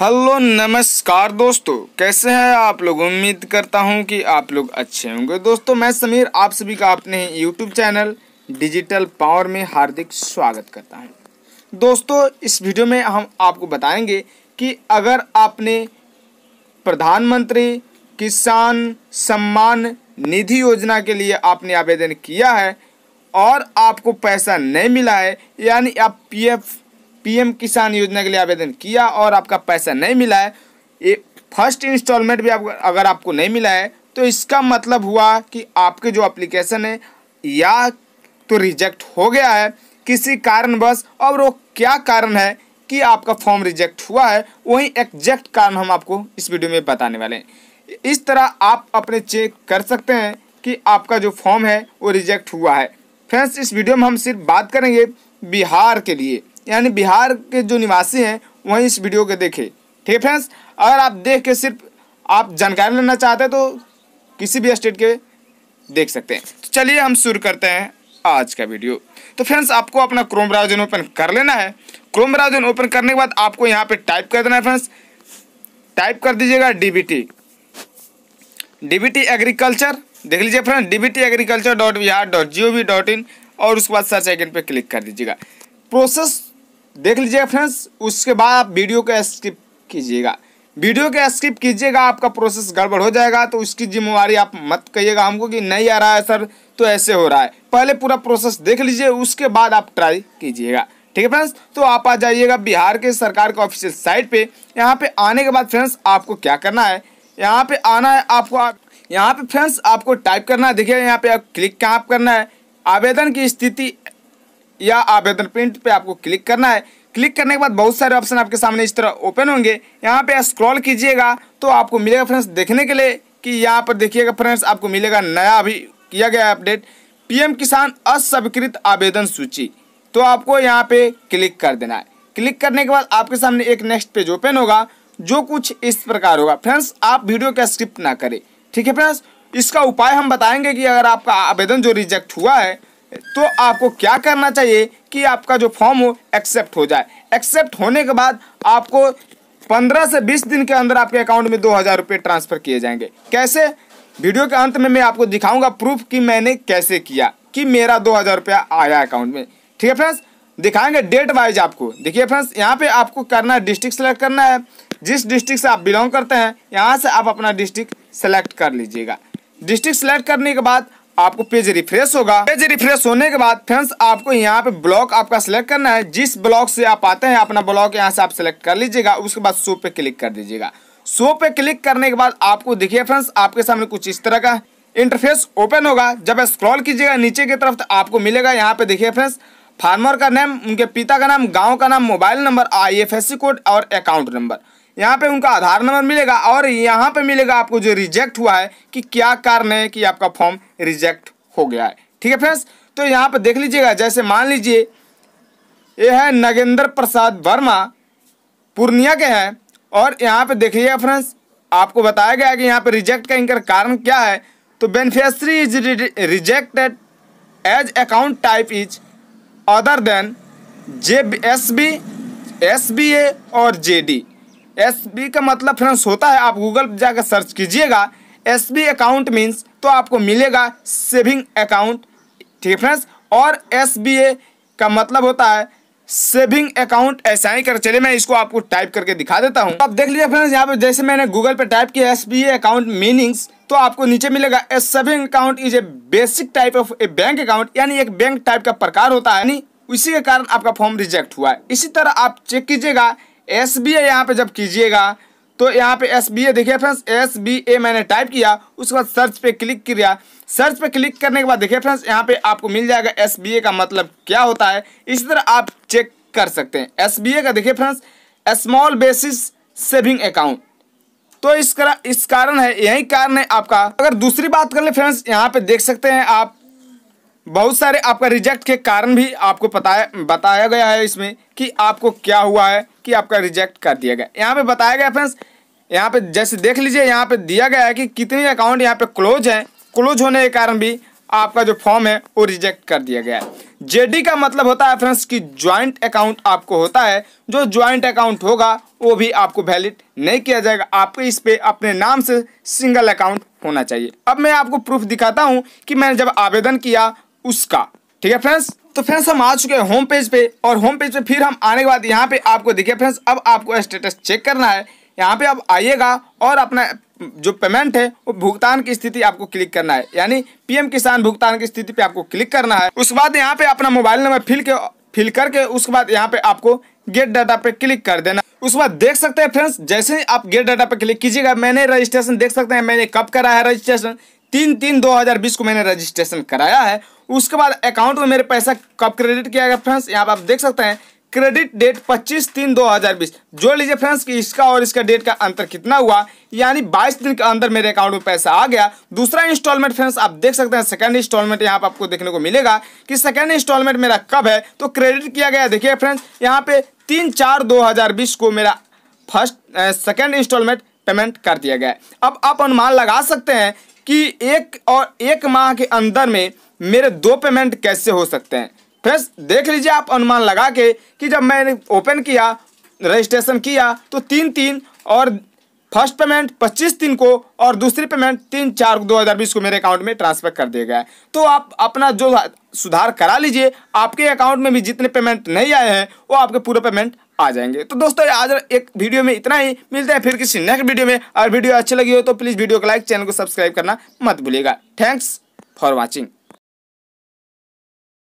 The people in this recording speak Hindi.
हेलो नमस्कार दोस्तों कैसे हैं आप लोग उम्मीद करता हूं कि आप लोग अच्छे होंगे दोस्तों मैं समीर आप सभी का अपने यूट्यूब चैनल डिजिटल पावर में हार्दिक स्वागत करता हूं दोस्तों इस वीडियो में हम आपको बताएंगे कि अगर आपने प्रधानमंत्री किसान सम्मान निधि योजना के लिए आपने आवेदन किया है और आपको पैसा नहीं मिला है यानी आप पी पीएम किसान योजना के लिए आवेदन किया और आपका पैसा नहीं मिला है ये फर्स्ट इंस्टॉलमेंट भी आप अगर आपको नहीं मिला है तो इसका मतलब हुआ कि आपके जो अप्लीकेशन है या तो रिजेक्ट हो गया है किसी कारणवश और वो क्या कारण है कि आपका फॉर्म रिजेक्ट हुआ है वही एग्जैक्ट कारण हम आपको इस वीडियो में बताने वाले हैं इस तरह आप अपने चेक कर सकते हैं कि आपका जो फॉर्म है वो रिजेक्ट हुआ है फ्रेंड्स इस वीडियो में हम सिर्फ बात करेंगे बिहार के लिए यानी बिहार के जो निवासी हैं वहीं इस वीडियो को देखें ठीक है फ्रेंड्स अगर आप देख के सिर्फ आप जानकारी लेना चाहते हैं तो किसी भी स्टेट के देख सकते हैं तो चलिए हम शुरू करते हैं आज का वीडियो तो फ्रेंड्स आपको अपना क्रोम ब्राउजर ओपन कर लेना है क्रोम ब्राउजर ओपन करने के बाद आपको यहाँ पे टाइप कर देना है फ्रेंड्स टाइप कर दीजिएगा डीबीटी डीबीटी एग्रीकल्चर देख लीजिए friends DBT agriculture dot Bihar dot G O V dot in और उसके बाद सर्च आइकन पर क्लिक कर दीजिएगा प्रोसेस देख लीजिएगा फ्रेंड्स उसके बाद आप वीडियो को स्किप कीजिएगा वीडियो को स्किप कीजिएगा आपका प्रोसेस गड़बड़ हो जाएगा तो उसकी जिम्मेवारी आप मत कहिएगा हमको कि नहीं आ रहा है सर तो ऐसे हो रहा है पहले पूरा प्रोसेस देख लीजिए उसके बाद आप ट्राई कीजिएगा ठीक है फ्रेंड्स तो आप आ जाइएगा बिहार के सरकार के ऑफिशियल साइट पर यहाँ पर आने के बाद फ्रेंड्स आपको क्या करना है यहाँ पर आना है आपको आप, यहाँ पे फ्रेंड्स आपको टाइप करना है देखिए यहाँ पे आप क्लिक कहाँ करना है आवेदन की स्थिति या आवेदन प्रिंट पे आपको क्लिक करना है क्लिक करने के बाद बहुत सारे ऑप्शन आपके सामने इस तरह ओपन होंगे यहाँ पे स्क्रॉल कीजिएगा तो आपको मिलेगा फ्रेंड्स देखने के लिए कि यहाँ पर देखिएगा फ्रेंड्स आपको मिलेगा नया अभी किया गया अपडेट पीएम किसान अस्वीकृत आवेदन सूची तो आपको यहाँ पे क्लिक कर देना है क्लिक करने के बाद आपके सामने एक नेक्स्ट पेज ओपन होगा जो कुछ इस प्रकार होगा फ्रेंड्स आप वीडियो का स्क्रिप्ट ना करें ठीक है फ्रेंड्स इसका उपाय हम बताएंगे कि अगर आपका आवेदन जो रिजेक्ट हुआ है तो आपको क्या करना चाहिए कि आपका जो फॉर्म हो एक्सेप्ट हो जाए एक्सेप्ट होने के बाद आपको पंद्रह से बीस दिन के अंदर आपके अकाउंट में दो हज़ार रुपये ट्रांसफ़र किए जाएंगे कैसे वीडियो के अंत में मैं आपको दिखाऊंगा प्रूफ कि मैंने कैसे किया कि मेरा दो हज़ार रुपया आया अकाउंट में ठीक है फ्रेंड्स दिखाएंगे डेट वाइज आपको देखिए फ्रेंड्स यहाँ पे आपको करना है डिस्ट्रिक्ट सेलेक्ट करना है जिस डिस्ट्रिक्ट से आप बिलोंग करते हैं यहाँ से आप अपना डिस्ट्रिक्ट सेलेक्ट कर लीजिएगा डिस्ट्रिक्ट सेलेक्ट करने के बाद आपको पेज रिफ्रेश होगा पेज रिफ्रेश होने के बाद फ्रेंड्स आपको यहाँ पे ब्लॉक आपका सिलेक्ट करना है जिस ब्लॉक से आप आते हैं अपना ब्लॉक यहाँ से आप सिलेक्ट कर लीजिएगा उसके बाद शो पे क्लिक कर दीजिएगा शो पे क्लिक करने के बाद आपको देखिए फ्रेंड्स आपके सामने कुछ इस तरह का इंटरफेस ओपन होगा जब स्क्रॉल कीजिएगा नीचे की तरफ तो आपको मिलेगा यहाँ पे देखिए फ्रेंड्स फार्मर का नेम उनके पिता का नाम गाँव का नाम मोबाइल नंबर आई कोड और अकाउंट नंबर यहाँ पे उनका आधार नंबर मिलेगा और यहाँ पे मिलेगा आपको जो रिजेक्ट हुआ है कि क्या कारण है कि आपका फॉर्म रिजेक्ट हो गया है ठीक है फ्रेंड्स तो यहाँ पे देख लीजिएगा जैसे मान लीजिए ये है नगेंद्र प्रसाद वर्मा पूर्णिया के हैं और यहाँ पे देखिएगा फ्रेंड्स आपको बताया गया है कि यहाँ पे रिजेक्ट का इनका कारण क्या है तो beneficiary is rejected as account type is other than J S B S B A और जे डी एस बी का मतलब फ्रेंड्स होता है आप गूगल पर जाकर सर्च कीजिएगा एस बी अकाउंट मीन्स तो आपको मिलेगा सेविंग अकाउंट ठीक है फ्रेंड्स और एस बी ए का मतलब होता है सेविंग अकाउंट ऐसा ही कर चले मैं इसको आपको टाइप करके दिखा देता हूँ अब देख लीजिए फ्रेंड्स यहाँ पे जैसे मैंने गूगल पे टाइप किया एस बी अकाउंट मीनिंग्स तो आपको नीचे मिलेगा a saving account is a basic type of a bank account यानी एक बैंक टाइप का प्रकार होता है यानी उसी के कारण आपका फॉर्म रिजेक्ट हुआ है इसी तरह आप चेक कीजिएगा एस बी ए यहाँ पर जब कीजिएगा तो यहाँ पे एस बी ए देखिए फ्रेंड्स एस बी ए मैंने टाइप किया उसके बाद सर्च पे क्लिक किया सर्च पे क्लिक करने के बाद देखिए फ्रेंड्स यहाँ पे आपको मिल जाएगा एस बी ए का मतलब क्या होता है इसी तरह आप चेक कर सकते हैं एस बी ए का देखिए friends small basis saving account तो इस करा, इस कारण है यही कारण है आपका अगर दूसरी बात कर ले फ्रेंड्स यहाँ पे देख सकते हैं आप बहुत सारे आपका रिजेक्ट के कारण भी आपको पता बताया गया है इसमें कि आपको क्या हुआ है कि आपका रिजेक्ट कर दिया गया यहाँ पे बताया गया फ्रेंड्स यहाँ पे जैसे देख लीजिए यहाँ पे दिया गया है कि कितने अकाउंट यहाँ पे क्लोज हैं क्लोज होने के कारण भी आपका जो फॉर्म है वो रिजेक्ट कर दिया गया है जेडी का मतलब होता है फ्रेंड्स कि ज्वाइंट अकाउंट आपको होता है जो ज्वाइंट अकाउंट होगा वो भी आपको वैलिड नहीं किया जाएगा आपको इस पे अपने नाम से सिंगल अकाउंट होना चाहिए अब मैं आपको प्रूफ दिखाता हूँ कि मैंने जब आवेदन किया उसका ठीक है फ्रेंड्स तो फ्रेंड्स हम आ चुके हैं होम पेज पे और होम पेज पे फिर हम आने के बाद यहाँ पे आपको देखिए फ्रेंड्स अब आपको स्टेटस चेक करना है यहाँ पे आप आइएगा और अपना जो पेमेंट है वो भुगतान की स्थिति आपको क्लिक करना है यानी पीएम किसान भुगतान की स्थिति पे आपको क्लिक करना है उसके बाद यहाँ पे अपना मोबाइल नंबर फिल के फिल करके उसके बाद यहाँ पे आपको गेट डाटा पे क्लिक कर देना उसके बाद देख सकते हैं फ्रेंड्स जैसे ही आप गेट डाटा पे क्लिक कीजिएगा मैंने रजिस्ट्रेशन देख सकते हैं मैंने कब करा है रजिस्ट्रेशन तीन तीन दो हज़ार बीस को मैंने रजिस्ट्रेशन कराया है उसके बाद अकाउंट में मेरे पैसा कब क्रेडिट किया गया फ्रेंड्स यहाँ पर आप देख सकते हैं क्रेडिट डेट पच्चीस तीन दो हजार बीस जोड़ लीजिए फ्रेंड्स कि इसका और इसका डेट का अंतर कितना हुआ यानी बाईस दिन के अंदर मेरे अकाउंट में पैसा आ गया दूसरा इंस्टॉलमेंट फ्रेंड्स आप देख सकते हैं सेकंड इंस्टॉलमेंट यहाँ पर आपको देखने को मिलेगा कि सेकंड इंस्टॉलमेंट मेरा कब है तो क्रेडिट किया गया देखिए फ्रेंड्स यहाँ पे तीन चार दो को मेरा फर्स्ट सेकेंड इंस्टॉलमेंट पेमेंट कर दिया गया अब आप अनुमान लगा सकते हैं कि एक और एक माह के अंदर में मेरे दो पेमेंट कैसे हो सकते हैं फ्रेंड्स देख लीजिए आप अनुमान लगा के कि जब मैंने ओपन किया रजिस्ट्रेशन किया तो तीन तीन और फर्स्ट पेमेंट 25 दिन को और दूसरी पेमेंट तीन चार दो हज़ार बीस को मेरे अकाउंट में ट्रांसफ़र कर दिया गया है तो आप अपना जो सुधार करा लीजिए आपके अकाउंट में भी जितने पेमेंट नहीं आए हैं वो आपके पूरे पेमेंट आ जाएंगे तो दोस्तों आज एक वीडियो में इतना ही मिलते हैं फिर किसी नेक्स्ट वीडियो में अगर वीडियो अच्छी लगी हो तो प्लीज़ वीडियो को लाइक चैनल को सब्सक्राइब करना मत भूलिएगा थैंक्स फॉर वॉचिंग